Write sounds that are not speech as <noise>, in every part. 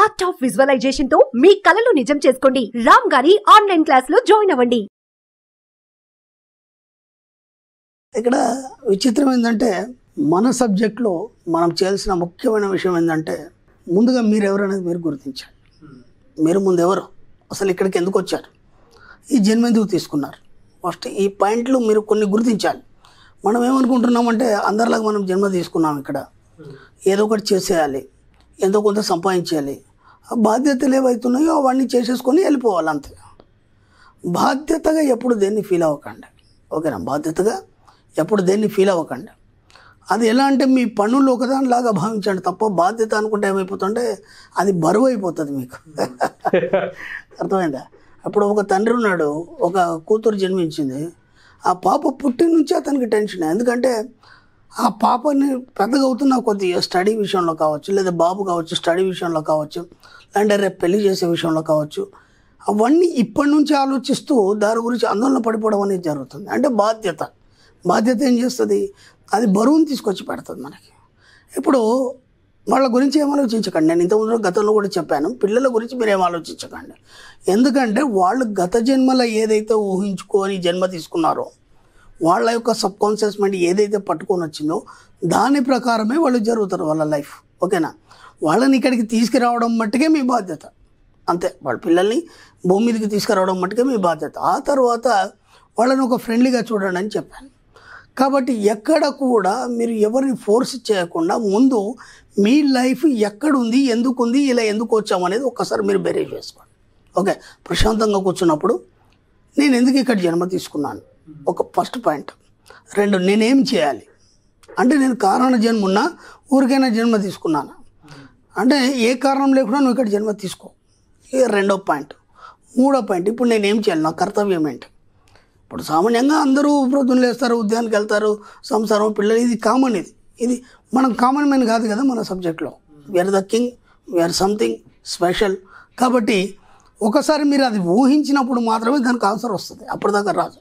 art of visualisation తో మీ కలలు నిజం చేసుకోండి రామ్ గారి ఆన్లైన్ క్లాస్ లో జాయిన్ అవ్వండి ఇక్కడ విచిత్రం ఏంటంటే మన సబ్జెక్ట్లో మనం చేయాల్సిన ముఖ్యమైన విషయం ఏంటంటే ముందుగా మీరు ఎవరు అనేది మీరు గుర్తించాలి మీరు ముందు ఎవరు అసలు ఇక్కడికి ఎందుకు వచ్చారు ఈ జన్మ ఎందుకు తీసుకున్నారు ఫస్ట్ ఈ పాయింట్లు మీరు కొన్ని గుర్తించాలి మనం ఏమనుకుంటున్నామంటే అందరిలాగా మనం జన్మ తీసుకున్నాం ఇక్కడ ఏదో ఒకటి చేసేయాలి ఎంతో కొంత సంపాదించాలి బాధ్యతలు ఏవైతున్నాయో అవన్నీ చేసేసుకొని వెళ్ళిపోవాలి అంతే బాధ్యతగా ఎప్పుడు దేన్ని ఫీల్ అవ్వకండి ఓకేనా బాధ్యతగా ఎప్పుడు దేన్ని ఫీల్ అవ్వకండి అది ఎలా అంటే మీ పనులు ఒకదానిలాగా భావించండి తప్ప బాధ్యత అనుకుంటే ఏమైపోతుంటే అది బరువు అయిపోతుంది మీకు <laughs> అర్థమైందా అప్పుడు ఒక తండ్రి ఉన్నాడు ఒక కూతురు జన్మించింది ఆ పాప పుట్టి నుంచి అతనికి టెన్షన్ ఎందుకంటే ఆ పాపని పెద్దగా అవుతున్న కొద్దిగా స్టడీ విషయంలో కావచ్చు లేదా బాబు కావచ్చు స్టడీ విషయంలో కావచ్చు లేదంటే రేపు పెళ్లి చేసే విషయంలో కావచ్చు అవన్నీ ఇప్పటి నుంచి ఆలోచిస్తూ దాని గురించి ఆందోళన పడిపోవడం అనేది జరుగుతుంది అంటే బాధ్యత బాధ్యత ఏం చేస్తుంది అది బరువును తీసుకొచ్చి పెడుతుంది మనకి ఇప్పుడు వాళ్ళ గురించి ఏం ఆలోచించకండి నేను ఇంతకుముందు గతంలో కూడా చెప్పాను పిల్లల గురించి మీరు ఏం ఆలోచించకండి ఎందుకంటే వాళ్ళు గత జన్మలో ఏదైతే ఊహించుకొని జన్మ తీసుకున్నారో వాళ్ళ యొక్క సబ్ కాన్షియస్ మైండ్ ఏదైతే పట్టుకొని వచ్చిందో దాని ప్రకారమే వాళ్ళు జరుగుతారు వాళ్ళ లైఫ్ ఓకేనా వాళ్ళని ఇక్కడికి తీసుకురావడం మట్టుకే మీ బాధ్యత అంతే వాళ్ళ పిల్లల్ని భూమి మీదకి తీసుకురావడం మట్టుకే మీ బాధ్యత ఆ తర్వాత వాళ్ళని ఒక ఫ్రెండ్లీగా చూడండి అని చెప్పాను కాబట్టి ఎక్కడ కూడా మీరు ఎవరిని ఫోర్స్ చేయకుండా ముందు మీ లైఫ్ ఎక్కడుంది ఎందుకుంది ఇలా ఎందుకు వచ్చాం అనేది ఒక్కసారి మీరు బెరే చేసుకోండి ఓకే ప్రశాంతంగా కూర్చున్నప్పుడు నేను ఎందుకు ఇక్కడ జన్మ తీసుకున్నాను ఒక ఫస్ట్ పాయింట్ రెండు నేనేం చేయాలి అంటే నేను కారణ జన్మ ఉన్నా ఊరికైనా జన్మ తీసుకున్నాను అంటే ఏ కారణం లేకుండా నువ్వు ఇక్కడ జన్మ తీసుకో ఇది రెండో పాయింట్ మూడో పాయింట్ ఇప్పుడు నేను ఏం చేయాలి నా కర్తవ్యం ఏంటి ఇప్పుడు సామాన్యంగా అందరూ ప్రొద్దున లేస్తారు ఉద్యానికి వెళ్తారు సంసారం పిల్లలు ఇది కామన్ ఇది ఇది మనం కామన్ మ్యాన్ కాదు కదా మన సబ్జెక్ట్లో we are the king we are something special కాబట్టి ఒకసారి మీరు అది ఊహించినప్పుడు మాత్రమే దానికి ఆన్సర్ వస్తుంది అప్పటిదాకా రాదు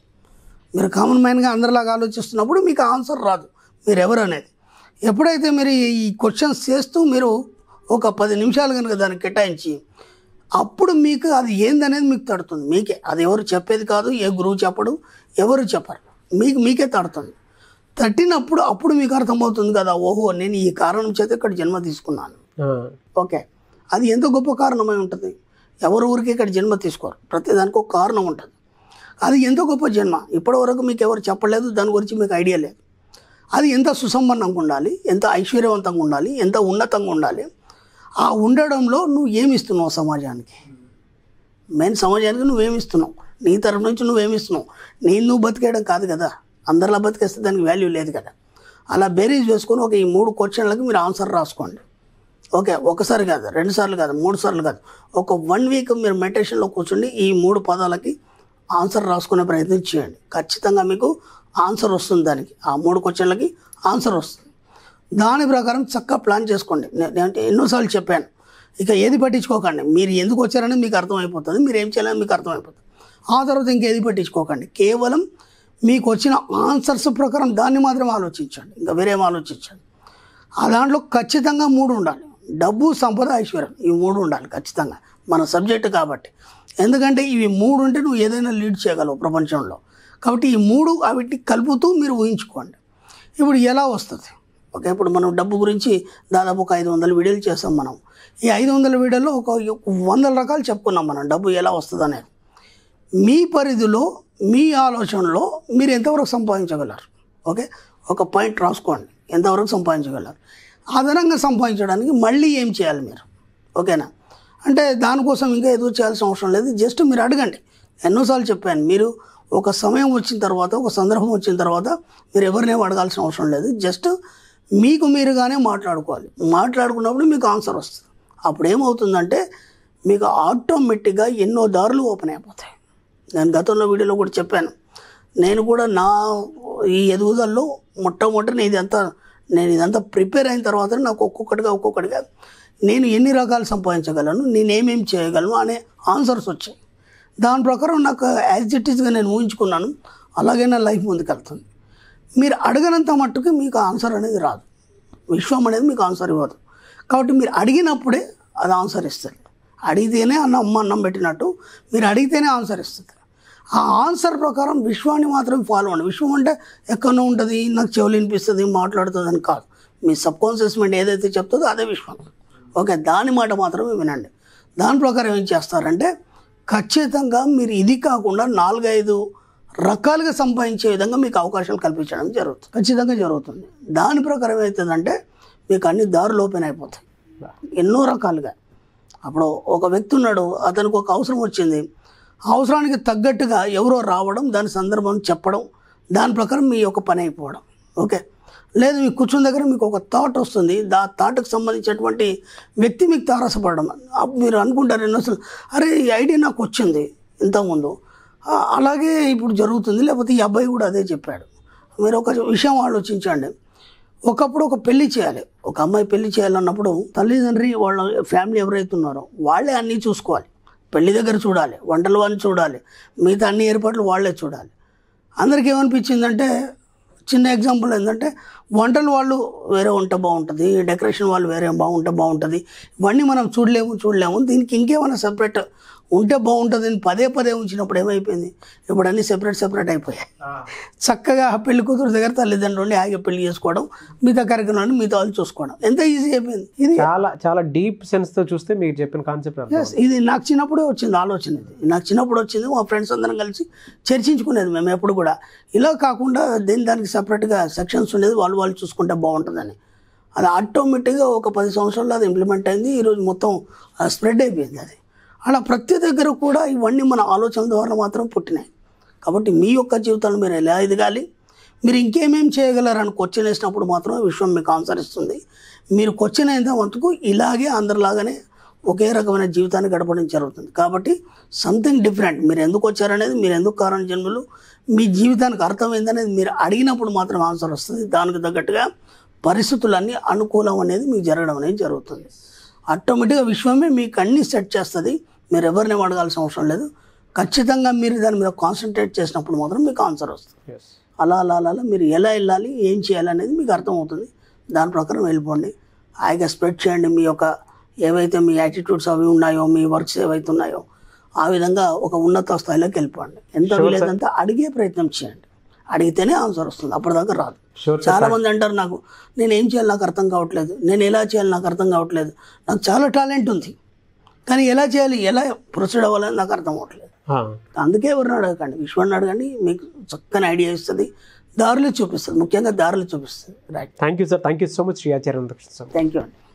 మీరు కామన్ మ్యాన్గా అందరిలాగా ఆలోచిస్తున్నప్పుడు మీకు ఆన్సర్ రాదు మీరు ఎవరు అనేది ఎప్పుడైతే మీరు ఈ క్వశ్చన్స్ చేస్తూ మీరు ఒక పది నిమిషాలు కనుక దానికి కేటాయించి అప్పుడు మీకు అది ఏందనేది మీకు తడుతుంది మీకే అది ఎవరు చెప్పేది కాదు ఏ గురువు చెప్పడు ఎవరు చెప్పరు మీకు మీకే తడుతుంది తట్టినప్పుడు అప్పుడు మీకు అర్థమవుతుంది కదా ఓహో నేను ఈ కారణం చేత ఇక్కడ జన్మ తీసుకున్నాను ఓకే అది ఎంత గొప్ప కారణమై ఉంటుంది ఎవరు ఊరికి ఇక్కడ జన్మ తీసుకోరు ప్రతిదానికి ఒక కారణం ఉంటుంది అది ఎంతో గొప్ప జన్మ ఇప్పటి వరకు మీకు ఎవరు చెప్పలేదు దాని గురించి మీకు ఐడియా లేదు అది ఎంత సుసంపన్నంగా ఉండాలి ఎంత ఐశ్వర్యవంతంగా ఉండాలి ఎంత ఉన్నతంగా ఉండాలి ఆ ఉండడంలో నువ్వు ఏమిస్తున్నావు సమాజానికి మెయిన్ సమాజానికి నువ్వేమిస్తున్నావు నీ తరఫు నుంచి నువ్వేమిస్తున్నావు నేను నువ్వు బతికేయడం కాదు కదా అందరిలా బతికేస్తే దానికి వాల్యూ లేదు కదా అలా బేరీజ్ వేసుకొని ఒక ఈ మూడు క్వశ్చన్లకు మీరు ఆన్సర్ రాసుకోండి ఓకే ఒకసారి కాదు రెండు సార్లు కాదు మూడు సార్లు కాదు ఒక వన్ వీక్ మీరు మెడిటేషన్లో కూర్చుండి ఈ మూడు పదాలకి ఆన్సర్ రాసుకునే ప్రయత్నం చేయండి ఖచ్చితంగా మీకు ఆన్సర్ వస్తుంది దానికి ఆ మూడు క్వశ్చన్లకి ఆన్సర్ వస్తుంది దాని ప్రకారం చక్కగా ప్లాన్ చేసుకోండి అంటే ఎన్నోసార్లు చెప్పాను ఇక ఏది పట్టించుకోకండి మీరు ఎందుకు వచ్చారని మీకు అర్థమైపోతుంది మీరు ఏం చేయాలని మీకు అర్థమైపోతుంది ఆ తర్వాత ఇంకేది పట్టించుకోకండి కేవలం మీకు వచ్చిన ఆన్సర్స్ ప్రకారం దాన్ని మాత్రం ఆలోచించండి ఇంకా వేరేం ఆలోచించండి ఆ దాంట్లో ఖచ్చితంగా మూడు ఉండాలి డబ్బు సంపద ఐశ్వర్యం ఇవి మూడు ఉండాలి ఖచ్చితంగా మన సబ్జెక్ట్ కాబట్టి ఎందుకంటే ఇవి మూడు ఉంటే నువ్వు ఏదైనా లీడ్ చేయగలవు ప్రపంచంలో కాబట్టి ఈ మూడు వాటిని కలుపుతూ మీరు ఊహించుకోండి ఇప్పుడు ఎలా వస్తుంది ఓకే ఇప్పుడు మనం డబ్బు గురించి దాదాపు ఒక ఐదు వందల వీడియోలు చేస్తాం మనం ఈ ఐదు వందల వీడియోలో ఒక వందల రకాలు చెప్పుకున్నాం మనం డబ్బు ఎలా వస్తుందనే మీ పరిధిలో మీ ఆలోచనలో మీరు ఎంతవరకు సంపాదించగలరు ఓకే ఒక పాయింట్ రాసుకోండి ఎంతవరకు సంపాదించగలరు అదనంగా సంపాదించడానికి మళ్ళీ ఏం చేయాలి మీరు ఓకేనా అంటే దానికోసం ఇంకా ఏదో చేయాల్సిన అవసరం లేదు జస్ట్ మీరు అడగండి ఎన్నోసార్లు చెప్పాను మీరు ఒక సమయం వచ్చిన తర్వాత ఒక సందర్భం వచ్చిన తర్వాత మీరు ఎవరినేమో అడగాల్సిన అవసరం లేదు జస్ట్ మీకు మీరుగానే మాట్లాడుకోవాలి మాట్లాడుకున్నప్పుడు మీకు ఆన్సర్ వస్తుంది అప్పుడు ఏమవుతుందంటే మీకు ఆటోమేటిక్గా ఎన్నో దారులు ఓపెన్ అయిపోతాయి నేను గతంలో వీడియోలో కూడా చెప్పాను నేను కూడా నా ఈ ఎదుగుదలలో మొట్టమొదటి నేను ఇదంతా నేను ఇదంతా ప్రిపేర్ అయిన తర్వాత నాకు ఒక్కొక్కటిగా ఒక్కొక్కటిగా నేను ఎన్ని రకాలు సంపాదించగలను నేనేమేమి చేయగలను అనే ఆన్సర్స్ వచ్చాయి దాని ప్రకారం నాకు యాజ్ ఇట్ ఈస్గా నేను ఊహించుకున్నాను అలాగే నా లైఫ్ ముందుకెళ్తుంది మీరు అడగనంత మట్టుకు మీకు ఆన్సర్ అనేది రాదు విశ్వం అనేది మీకు ఆన్సర్ ఇవ్వదు కాబట్టి మీరు అడిగినప్పుడే అది ఆన్సర్ ఇస్తుంది అడిగితేనే అన్న అమ్మ అన్నం పెట్టినట్టు మీరు అడిగితేనే ఆన్సర్ ఇస్తుంది ఆ ఆన్సర్ ప్రకారం విశ్వాన్ని మాత్రం ఫాలో అవ్వండి విశ్వం అంటే ఎక్కడో ఉంటుంది నాకు చెవులు వినిపిస్తుంది మాట్లాడుతుంది అని కాదు మీ సబ్ కాన్షియస్ మైండ్ ఏదైతే చెప్తుందో అదే విశ్వం ఓకే దాని మాట మాత్రమే వినండి దాని ప్రకారం ఏం చేస్తారంటే ఖచ్చితంగా మీరు ఇది కాకుండా నాలుగైదు రకాలుగా సంపాదించే విధంగా మీకు అవకాశాలు కల్పించడం జరుగుతుంది ఖచ్చితంగా జరుగుతుంది దాని ప్రకారం ఏమవుతుందంటే మీకు అన్ని దారులు ఓపెన్ అయిపోతాయి ఎన్నో రకాలుగా అప్పుడు ఒక వ్యక్తి ఉన్నాడు అతనికి ఒక అవసరం వచ్చింది అవసరానికి తగ్గట్టుగా ఎవరో రావడం దాని సందర్భం చెప్పడం దాని ప్రకారం మీ యొక్క పని అయిపోవడం ఓకే లేదు మీ కూర్చున్న దగ్గర మీకు ఒక థాట్ వస్తుంది దా థాట్కు సంబంధించినటువంటి వ్యక్తి మీకు తారసపడడం మీరు అనుకుంటారు ఎన్నోసార్లు అరే ఈ ఐడియా నాకు వచ్చింది ఇంతకుముందు అలాగే ఇప్పుడు జరుగుతుంది లేకపోతే ఈ అబ్బాయి కూడా అదే చెప్పాడు మీరు ఒక విషయం ఆలోచించండి ఒకప్పుడు ఒక పెళ్లి చేయాలి ఒక అమ్మాయి పెళ్లి చేయాలన్నప్పుడు తల్లిదండ్రి వాళ్ళ ఫ్యామిలీ ఎవరైతే ఉన్నారో వాళ్ళే అన్నీ చూసుకోవాలి పెళ్లి దగ్గర చూడాలి వంటలు అని చూడాలి మిగతా అన్ని ఏర్పాట్లు వాళ్ళే చూడాలి అందరికీ ఏమనిపించిందంటే చిన్న ఎగ్జాంపుల్ ఏంటంటే వంటలు వాళ్ళు వేరే వంట బాగుంటుంది డెకరేషన్ వాళ్ళు వేరే బాగుంటే బాగుంటుంది ఇవన్నీ మనం చూడలేము చూడలేము దీనికి ఇంకేమైనా సపరేట్ ఉంటే బాగుంటుందని పదే పదే ఉంచినప్పుడు ఏమైపోయింది ఇప్పుడు అన్నీ సెపరేట్ సెపరేట్ అయిపోయాయి చక్కగా పెళ్లి కూతురు దగ్గర తల్లిదండ్రులు ఆగి పెళ్లి చేసుకోవడం మిగతా కార్యక్రమాన్ని మిగతా వాళ్ళు చూసుకోవడం ఎంత ఈజీ అయిపోయింది ఇది చాలా చాలా డీప్ సెన్స్ తో చూస్తే మీరు చెప్పిన కాన్సెప్ట్ ఇది నాకు చిన్నప్పుడే వచ్చింది ఆలోచన ఇది నాకు చిన్నప్పుడు వచ్చింది మా ఫ్రెండ్స్ అందరం కలిసి చర్చించుకునేది మేము ఎప్పుడు కూడా ఇలా కాకుండా దీని దానికి సెపరేట్గా సెక్షన్స్ ఉండేది వాళ్ళు వాళ్ళు చూసుకుంటే బాగుంటుందని అది ఆటోమేటిక్గా ఒక పది సంవత్సరాలు అది ఇంప్లిమెంట్ అయింది ఈరోజు మొత్తం స్ప్రెడ్ అయిపోయింది అది అలా ప్రతి దగ్గర కూడా ఇవన్నీ మన ఆలోచన ద్వారా మాత్రం పుట్టినాయి కాబట్టి మీ యొక్క జీవితాన్ని మీరు ఎలా ఎదగాలి మీరు ఇంకేమేం చేయగలరని క్వశ్చన్ వేసినప్పుడు మాత్రమే విశ్వం మీకు ఆన్సర్ ఇస్తుంది మీరు క్వశ్చన్ అయిన వంతుకు ఇలాగే అందరిలాగానే ఒకే రకమైన జీవితాన్ని గడపడం జరుగుతుంది కాబట్టి సంథింగ్ డిఫరెంట్ మీరు ఎందుకు వచ్చారనేది మీరు ఎందుకు కారణ జన్మలు మీ జీవితానికి అర్థమైందనేది మీరు అడిగినప్పుడు మాత్రం ఆన్సర్ వస్తుంది దానికి తగ్గట్టుగా పరిస్థితులన్నీ అనుకూలం అనేది మీకు జరగడం అనేది జరుగుతుంది ఆటోమేటిక్గా విశ్వమే మీకు అన్నీ సెట్ చేస్తుంది మీరు ఎవరిని అడగాల్సిన అవసరం లేదు ఖచ్చితంగా మీరు దాని మీద కాన్సన్ట్రేట్ చేసినప్పుడు మాత్రం మీకు ఆన్సర్ వస్తుంది అలా అలా అలా మీరు ఎలా వెళ్ళాలి ఏం చేయాలి అనేది మీకు అర్థమవుతుంది దాని ప్రకారం వెళ్ళిపోండి హాయిగా స్ప్రెడ్ చేయండి మీ యొక్క ఏవైతే మీ యాటిట్యూడ్స్ అవి ఉన్నాయో మీ వర్క్స్ ఏవైతే ఉన్నాయో ఆ విధంగా ఒక ఉన్నత స్థాయిలోకి వెళ్ళిపోండి ఎంత లేదంతా అడిగే ప్రయత్నం చేయండి అడిగితేనే ఆన్సర్ వస్తుంది అప్పటిదాకా రాదు చాలా మంది అంటారు నాకు నేను ఏం చేయాలి నాకు అర్థం కావట్లేదు నేను ఎలా చేయాలి నాకు అర్థం కావట్లేదు నాకు చాలా టాలెంట్ ఉంది కానీ ఎలా చేయాలి ఎలా ప్రొసీడ్ అవ్వాలని నాకు అర్థం అవ్వట్లేదు అందుకే ఎవరిని అడగకండి విశ్వాన్ని అడగండి మీకు చక్కని ఐడియా ఇస్తుంది దారులు చూపిస్తుంది ముఖ్యంగా దారులు చూపిస్తుంది right thank you sir thank you so much Shri Acharya thank you అండి